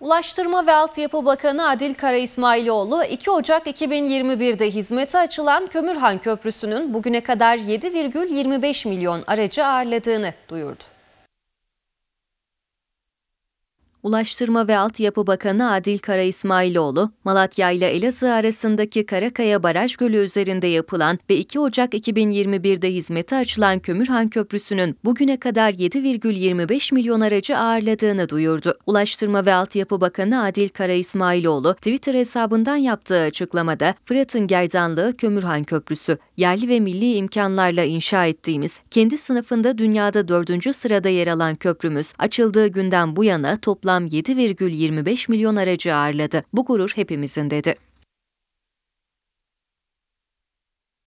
Ulaştırma ve Altyapı Bakanı Adil Kara İsmailoğlu 2 Ocak 2021'de hizmete açılan Kömürhan Köprüsü'nün bugüne kadar 7,25 milyon aracı ağırladığını duyurdu. Ulaştırma ve Altyapı Bakanı Adil Kara İsmailoğlu, Malatya ile Elazığ arasındaki Karakaya Baraj Gölü üzerinde yapılan ve 2 Ocak 2021'de hizmete açılan Kömürhan Köprüsü'nün bugüne kadar 7,25 milyon aracı ağırladığını duyurdu. Ulaştırma ve Altyapı Bakanı Adil Kara İsmailoğlu, Twitter hesabından yaptığı açıklamada, Fırat'ın gerdanlığı Kömürhan Köprüsü, yerli ve milli imkanlarla inşa ettiğimiz, kendi sınıfında dünyada dördüncü sırada yer alan köprümüz, açıldığı günden bu yana toplam toplam 7,25 milyon aracı ağırladı. Bu gurur hepimizin dedi.